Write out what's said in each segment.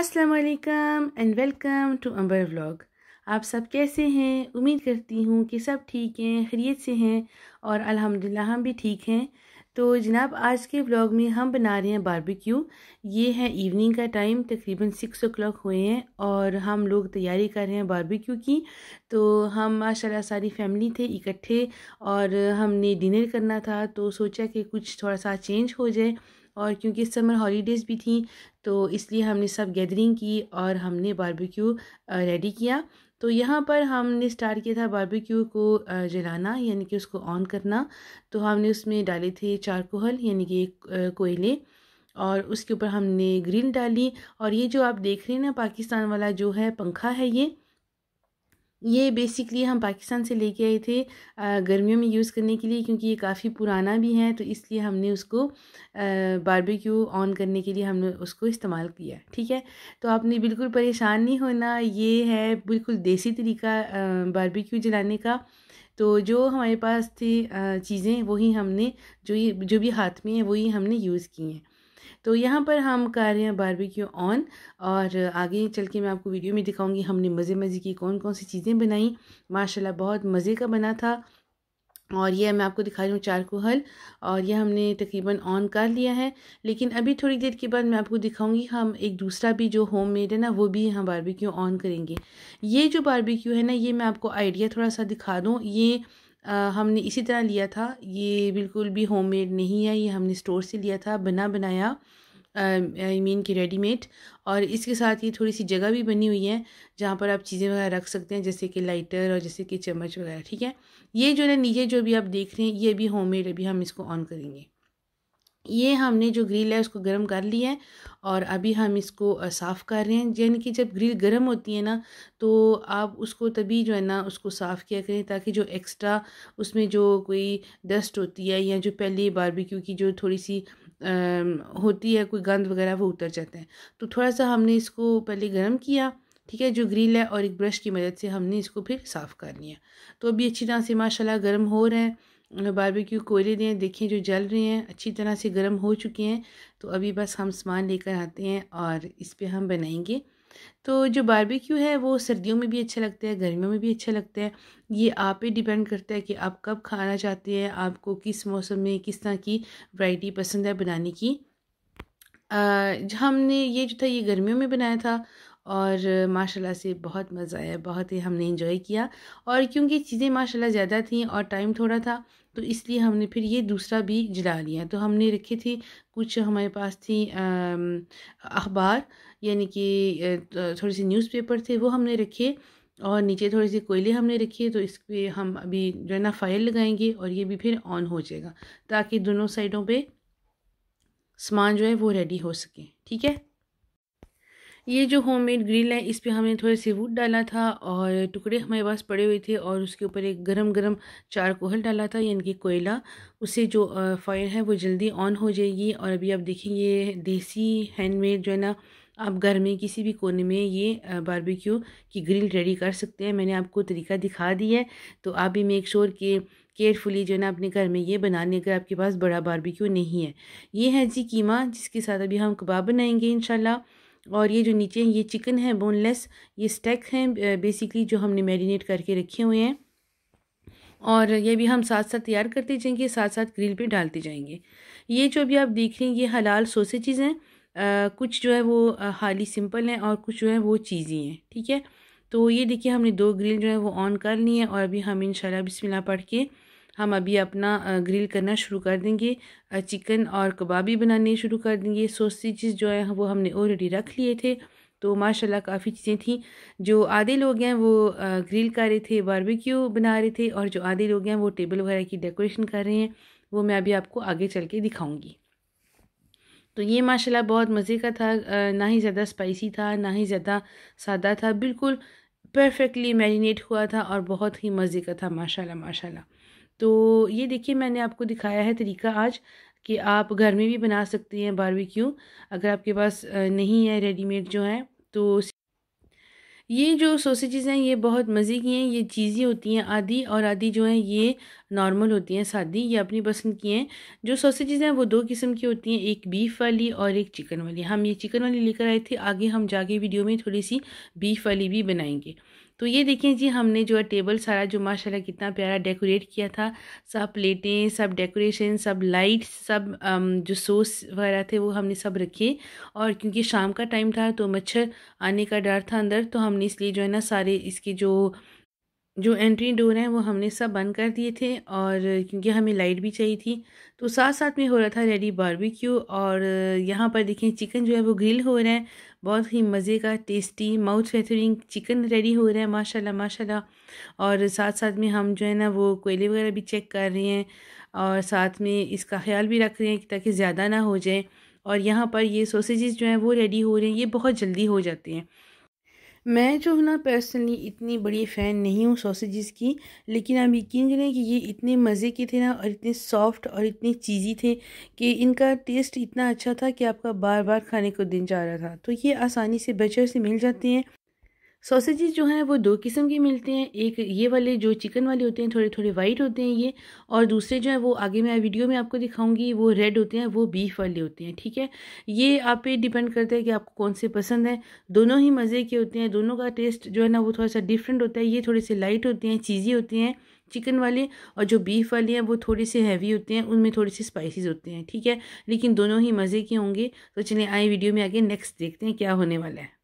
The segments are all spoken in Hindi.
अस्सलाम वालेकुम and welcome to Amber vlog आप सब कैसे हैं उम्मीद करती हूँ कि सब ठीक हैं खैरियत से हैं और अल्हम्दुलिल्लाह हम भी ठीक हैं तो जनाब आज के व्लॉग में हम बना रहे हैं बारबेक्यू ये है इवनिंग का टाइम तकरीबन सिक्स ओ क्लॉक हुए हैं और हम लोग तैयारी कर रहे हैं बारबेक्यू की तो हम माशाल्लाह सारी फैमिली थे इकट्ठे और हमने डिनर करना था तो सोचा कि कुछ थोड़ा सा चेंज हो जाए और क्योंकि समर हॉलीडेज़ भी थी तो इसलिए हमने सब गैदरिंग की और हमने बारबेक्यू रेडी किया तो यहाँ पर हमने स्टार्ट किया था बारबेक्यू को जलाना यानी कि उसको ऑन करना तो हमने उसमें डाले थे चारकोहल यानी कि कोयले और उसके ऊपर हमने ग्रिल डाली और ये जो आप देख रहे हैं ना पाकिस्तान वाला जो है पंखा है ये ये बेसिकली हम पाकिस्तान से लेके आए थे गर्मियों में यूज़ करने के लिए क्योंकि ये काफ़ी पुराना भी है तो इसलिए हमने उसको बारबेक्यू ऑन करने के लिए हमने उसको इस्तेमाल किया ठीक है तो आपने बिल्कुल परेशान नहीं होना ये है बिल्कुल देसी तरीका बारबेक्यू जलाने का तो जो हमारे पास थी चीज़ें वही हमने जो ये जो भी हाथ में है वही हमने यूज़ की हैं तो यहाँ पर हम कर रहे हैं बारबेक्यू ऑन और आगे चल के मैं आपको वीडियो में दिखाऊंगी हमने मज़े मज़े की कौन कौन सी चीज़ें बनाई माशाल्लाह बहुत मज़े का बना था और यह मैं आपको दिखा रही हूँ चार हल और यह हमने तकरीबन ऑन कर लिया है लेकिन अभी थोड़ी देर के बाद मैं आपको दिखाऊंगी हम एक दूसरा भी जो होम मेड है ना वो भी हम बारबेक्यू ऑन करेंगे ये जो बारबेक्यू है ना ये मैं आपको आइडिया थोड़ा सा दिखा दूँ ये हमने इसी तरह लिया था ये बिल्कुल भी होममेड नहीं है ये हमने स्टोर से लिया था बना बनाया आई मीन की रेडीमेड और इसके साथ ये थोड़ी सी जगह भी बनी हुई है जहाँ पर आप चीज़ें वगैरह रख सकते हैं जैसे कि लाइटर और जैसे कि चम्मच वगैरह ठीक है ये जो है नीचे जो भी आप देख रहे हैं ये भी होममेड अभी हम इसको ऑन करेंगे ये हमने जो ग्रिल है उसको गर्म कर लिया है और अभी हम इसको साफ़ कर रहे हैं यानी कि जब ग्रिल गर्म होती है ना तो आप उसको तभी जो है ना उसको साफ़ किया करें ताकि जो एक्स्ट्रा उसमें जो कोई डस्ट होती है या जो पहले बारबेक्यू की जो थोड़ी सी आ, होती है कोई गंद वगैरह वो उतर जाते हैं तो थोड़ा सा हमने इसको पहले गर्म किया ठीक है जो ग्रिल है और एक ब्रश की मदद से हमने इसको फिर साफ़ कर लिया तो अभी अच्छी तरह से माशाल्लाह गर्म हो रहे हैं बारबेक्यू कोयले दें देखें जो जल रहे हैं अच्छी तरह से गर्म हो चुके हैं तो अभी बस हम सामान लेकर आते हैं और इस पर हम बनाएंगे तो जो बारबेक्यू है वो सर्दियों में भी अच्छा लगता है गर्मियों में भी अच्छा लगता है ये आप पे डिपेंड करता है कि आप कब खाना चाहते हैं आपको किस मौसम में किस तरह की वैरायटी पसंद है बनाने की आ, हमने ये जो था ये गर्मियों में बनाया था और माशाल्लाह से बहुत मज़ा आया बहुत ही हमने इंजॉय किया और क्योंकि चीज़ें माशाल्लाह ज़्यादा थी और टाइम थोड़ा था तो इसलिए हमने फिर ये दूसरा भी जला लिया तो हमने रखी थी कुछ हमारे पास थी अखबार यानी कि थोड़े से न्यूज़पेपर थे वो हमने रखे और नीचे थोड़े से कोयले हमने रखी है तो इस पर हम अभी जो है ना फायर लगाएंगे और ये भी फिर ऑन हो जाएगा ताकि दोनों साइडों पे सामान जो है वो रेडी हो सके ठीक है ये जो होममेड ग्रिल है इस पर हमने थोड़े से वुड डाला था और टुकड़े हमारे पास पड़े हुए थे और उसके ऊपर एक गरम गरम चार कोहल डाला था यानी कि कोयला उससे जो फायर है वो जल्दी ऑन हो जाएगी और अभी आप देखेंगे देसी हैंडमेड जो है ना आप घर में किसी भी कोने में ये बारबेक्यू की ग्रिल रेडी कर सकते हैं मैंने आपको तरीका दिखा दिया है तो आप भी मेक श्योर कि केयरफुली जो है ना अपने घर में ये बनाने अगर आपके पास बड़ा बारबेक्यू नहीं है ये है जी कीमा जिसके साथ अभी हम कबाब बनाएंगे इनशाला और ये जो नीचे ये चिकन है बोनलेस ये स्टेक हैं बेसिकली जो हमने मैरिनेट करके रखे हुए हैं और ये भी हम साथ साथ तैयार करते जाएंगे साथ साथ ग्रिल पे डालते जाएंगे ये जो अभी आप देख रहे हैं ये हलाल सोसेजेज हैं आ, कुछ जो है वो हाली सिंपल हैं और कुछ जो है वो चीज़ी हैं ठीक है तो ये देखिए हमने दो ग्रिल जो है वो ऑन कर ली है और अभी हम इन बिस्मिल्लाह पढ़ के हम अभी अपना ग्रिल करना शुरू कर देंगे चिकन और कबाबी बनाने शुरू कर देंगे सोसेजेस जो हैं वो हमने ऑलरेडी रख लिए थे तो माशाल्लाह काफ़ी चीज़ें थी जो आधे लोग हैं वो ग्रिल कर रहे थे बारबेक्यू बना रहे थे और जो आधे लोग हैं वो टेबल वगैरह की डेकोरेशन कर रहे हैं वो मैं अभी आपको आगे चल के दिखाऊँगी तो ये माशाल्लाह बहुत मज़े का था ना ही ज़्यादा स्पाइसी था ना ही ज़्यादा सादा था बिल्कुल परफेक्टली मैरिनेट हुआ था और बहुत ही मज़े का था माशाल्लाह माशाल्लाह तो ये देखिए मैंने आपको दिखाया है तरीका आज कि आप घर में भी बना सकते हैं बारबेक्यू अगर आपके पास नहीं है रेडीमेड जो है तो ये जो सोसेजेज़ हैं ये बहुत मज़े की हैं ये चीज़ें होती हैं आधी और आधी जो हैं ये नॉर्मल होती हैं सादी ये अपनी पसंद की हैं जो सोसेजेज़ हैं वो दो किस्म की होती हैं एक बीफ वाली और एक चिकन वाली हम ये चिकन वाली लेकर आए थे आगे हम जाके वीडियो में थोड़ी सी बीफ वाली भी बनाएंगे तो ये देखें जी हमने जो है टेबल सारा जो माशाल्लाह कितना प्यारा डेकोरेट किया था सब प्लेटें सब डेकोरेशन सब लाइट्स सब जो सोस वगैरह थे वो हमने सब रखे और क्योंकि शाम का टाइम था तो मच्छर आने का डर था अंदर तो हमने इसलिए जो है ना सारे इसके जो जो एंट्री डोर हैं वो हमने सब बंद कर दिए थे और क्योंकि हमें लाइट भी चाहिए थी तो साथ साथ में हो रहा था रेडी बारबेक्यू और यहाँ पर देखें चिकन जो है वो ग्रिल हो रहा है बहुत ही मज़े का टेस्टी माउथ फेथरिंग चिकन रेडी हो रहा है माशाल्लाह माशाल्लाह और साथ साथ में हम जो है ना वो कोयले वगैरह भी चेक कर रहे हैं और साथ में इसका ख्याल भी रख रहे हैं ताकि ज़्यादा ना हो जाए और यहाँ पर ये सोसेजेस जो हैं वो रेडी हो रहे हैं ये बहुत जल्दी हो जाते हैं मैं जो है ना पर्सनली इतनी बड़ी फ़ैन नहीं हूँ सॉसेजेस की लेकिन आप यकीन करें कि ये इतने मज़े के थे ना और इतने सॉफ्ट और इतनी चीज़ी थे कि इनका टेस्ट इतना अच्छा था कि आपका बार बार खाने को दिन जा रहा था तो ये आसानी से बचर से मिल जाते हैं सॉसेजेस जो हैं वो दो किस्म के मिलते हैं एक ये वाले जो चिकन वाले होते हैं थोड़े थोड़े वाइट होते हैं ये और दूसरे जो हैं वो आगे मैं वीडियो में आपको दिखाऊंगी वो रेड होते हैं वो बीफ वाले होते हैं ठीक है ये आप पे डिपेंड करता है कि आपको कौन से पसंद हैं दोनों ही मज़े के होते हैं दोनों का टेस्ट जो है ना वो थोड़ा सा डिफरेंट होता है ये थोड़े से लाइट होते हैं चीज़ी होते हैं चिकन वाले और जो बीफ वाले हैं वो थोड़े से हैवी होते हैं उनमें थोड़े से स्पाइसीज़ होते हैं ठीक है लेकिन दोनों ही मज़े के होंगे तो चलिए आए वीडियो में आगे नेक्स्ट देखते हैं क्या होने वाला है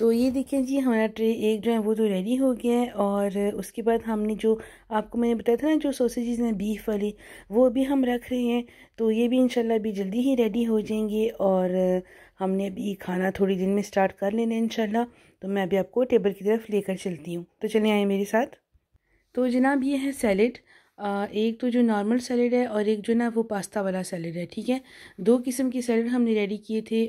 तो ये देखें जी हमारा ट्रे एक जो है वो तो रेडी हो गया है और उसके बाद हमने जो आपको मैंने बताया था ना जो सोसेज़ हैं बीफ वाली वो भी हम रख रहे हैं तो ये भी इंशाल्लाह भी जल्दी ही रेडी हो जाएंगे और हमने अभी खाना थोड़ी दिन में स्टार्ट कर लेना है इंशाल्लाह तो मैं अभी आपको टेबल की तरफ लेकर चलती हूँ तो चले आए मेरे साथ तो जनाब ये है सैलड एक तो जो नॉर्मल सैलड है और एक जो ना वो पास्ता वाला सैलड है ठीक है दो किस्म की सैलड हमने रेडी किए थे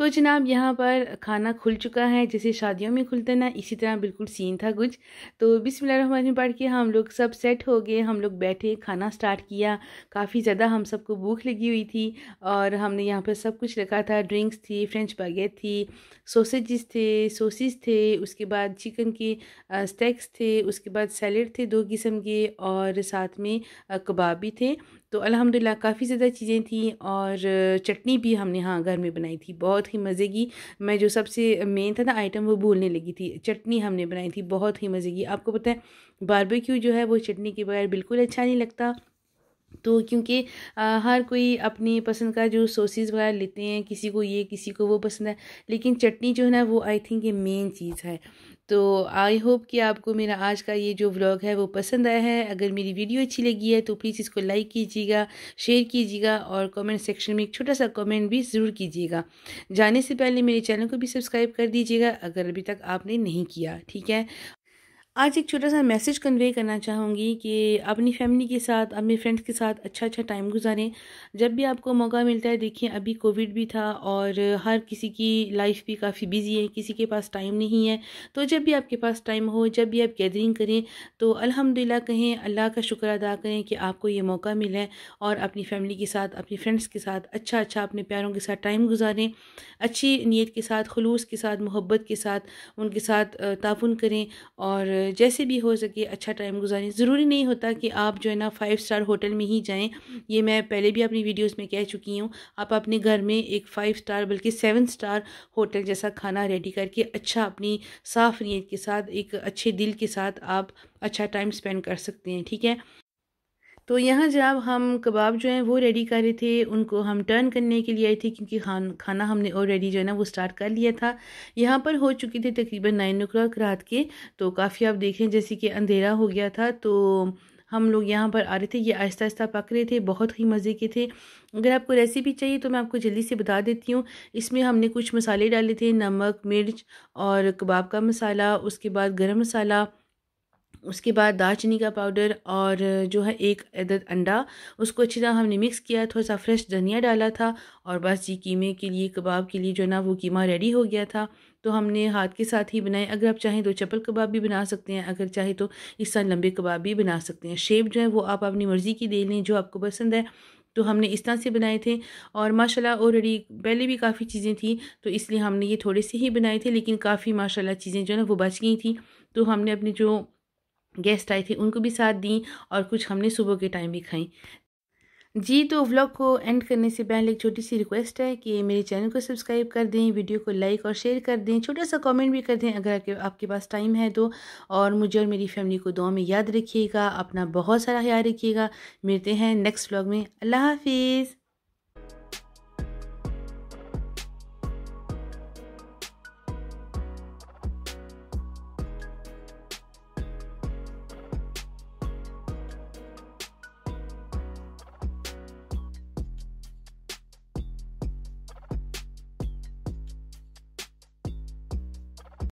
तो जनाब यहाँ पर खाना खुल चुका है जैसे शादियों में खुलता ना इसी तरह बिल्कुल सीन था कुछ तो बिसमिल्ल पढ़ के हम लोग सब सेट हो गए हम लोग बैठे खाना स्टार्ट किया काफ़ी ज़्यादा हम सबको भूख लगी हुई थी और हमने यहाँ पर सब कुछ रखा था ड्रिंक्स थी फ्रेंच बागेट थी सोसेजेस थे सोसेज थे उसके बाद चिकन के स्टैक्स थे उसके बाद सैलड थे दो किस्म के और साथ में कबाब भी थे तो अल्हम्दुलिल्लाह काफ़ी ज़्यादा चीज़ें थी और चटनी भी हमने हाँ घर में बनाई थी बहुत ही मज़े की मैं जो सबसे मेन था ना आइटम वो भूलने लगी थी चटनी हमने बनाई थी बहुत ही मज़े की आपको पता है बारबेक्यू जो है वो चटनी के बगैर बिल्कुल अच्छा नहीं लगता तो क्योंकि हर कोई अपनी पसंद का जो सॉसेस वगैरह लेते हैं किसी को ये किसी को वो पसंद है लेकिन चटनी जो है ना वो आई थिंक ये मेन चीज़ है तो आई होप कि आपको मेरा आज का ये जो व्लॉग है वो पसंद आया है अगर मेरी वीडियो अच्छी लगी है तो प्लीज़ इसको लाइक कीजिएगा शेयर कीजिएगा और कमेंट सेक्शन में एक छोटा सा कमेंट भी ज़रूर कीजिएगा जाने से पहले मेरे चैनल को भी सब्सक्राइब कर दीजिएगा अगर अभी तक आपने नहीं किया ठीक है आज एक छोटा सा मैसेज कन्वे करना चाहूँगी कि अपनी फैमिली के साथ अपने फ्रेंड्स के साथ अच्छा अच्छा टाइम गुजारें जब भी आपको मौका मिलता है देखिए अभी कोविड भी था और हर किसी की लाइफ भी काफ़ी बिजी है किसी के पास टाइम नहीं है तो जब भी आपके पास टाइम हो जब भी आप गैदरिंग करें तो अल्हम्दुलिल्लाह कहें अल्लाह का शुक्र अदा करें कि आपको ये मौका मिला और अपनी फैमिली के साथ अपने फ्रेंड्स के साथ अच्छा अच्छा अपने प्यारों के साथ टाइम गुजारें अच्छी नीयत के साथ खलूस के साथ मोहब्बत के साथ उनके साथ ताफ़ुन करें और जैसे भी हो सके अच्छा टाइम गुजारें ज़रूरी नहीं होता कि आप जो है ना फाइव स्टार होटल में ही जाएं ये मैं पहले भी अपनी वीडियोस में कह चुकी हूँ आप अपने घर में एक फ़ाइव स्टार बल्कि सेवन स्टार होटल जैसा खाना रेडी करके अच्छा अपनी साफ़ नीयत के साथ एक अच्छे दिल के साथ आप अच्छा टाइम स्पेंड कर सकते हैं ठीक है तो यहाँ जब हम कबाब जो हैं वो रेडी कर रहे थे उनको हम टर्न करने के लिए आए थे क्योंकि खान खाना हमने ऑलरेडी जो है ना वो स्टार्ट कर लिया था यहाँ पर हो चुकी थी तकरीबन नाइन ओ क्लाक रात के तो काफ़ी आप देखें जैसे कि अंधेरा हो गया था तो हम लोग यहाँ पर आ रहे थे ये आहिस्ता आहिस्ता पक रहे थे बहुत ही मज़े के थे अगर आपको रेसिपी चाहिए तो मैं आपको जल्दी से बता देती हूँ इसमें हमने कुछ मसाले डाले थे नमक मिर्च और कबाब का मसाला उसके बाद गर्म मसाला उसके बाद दालचीनी का पाउडर और जो है एक अदद अंडा उसको अच्छी तरह हमने मिक्स किया थोड़ा सा फ्रेश धनिया डाला था और बस ये कीमे के लिए कबाब के लिए जो ना वो कीमा रेडी हो गया था तो हमने हाथ के साथ ही बनाए अगर आप चाहें तो चपल कबाब भी बना सकते हैं अगर चाहें तो इस तरह लंबे कबाब भी बना सकते हैं शेप जो है वो आप अपनी मर्ज़ी की दे लें जो आपको पसंद है तो हमने इस तरह से बनाए थे और माशाल्लाह ऑलरेडी पहले भी काफ़ी चीज़ें थी तो इसलिए हमने ये थोड़े से ही बनाए थे लेकिन काफ़ी माशाल्लाह चीज़ें जो है ना वो बच गई थी तो हमने अपने जो गेस्ट आए थे उनको भी साथ दी और कुछ हमने सुबह के टाइम भी खाई जी तो व्लॉग को एंड करने से पहले एक छोटी सी रिक्वेस्ट है कि मेरे चैनल को सब्सक्राइब कर दें वीडियो को लाइक और शेयर कर दें छोटा सा कमेंट भी कर दें अगर आपके आपके पास टाइम है तो और मुझे और मेरी फैमिली को दुआ में याद रखिएगा अपना बहुत सारा ख्याल रखिएगा मिलते हैं नेक्स्ट व्लॉग में अल्लाह हाफिज़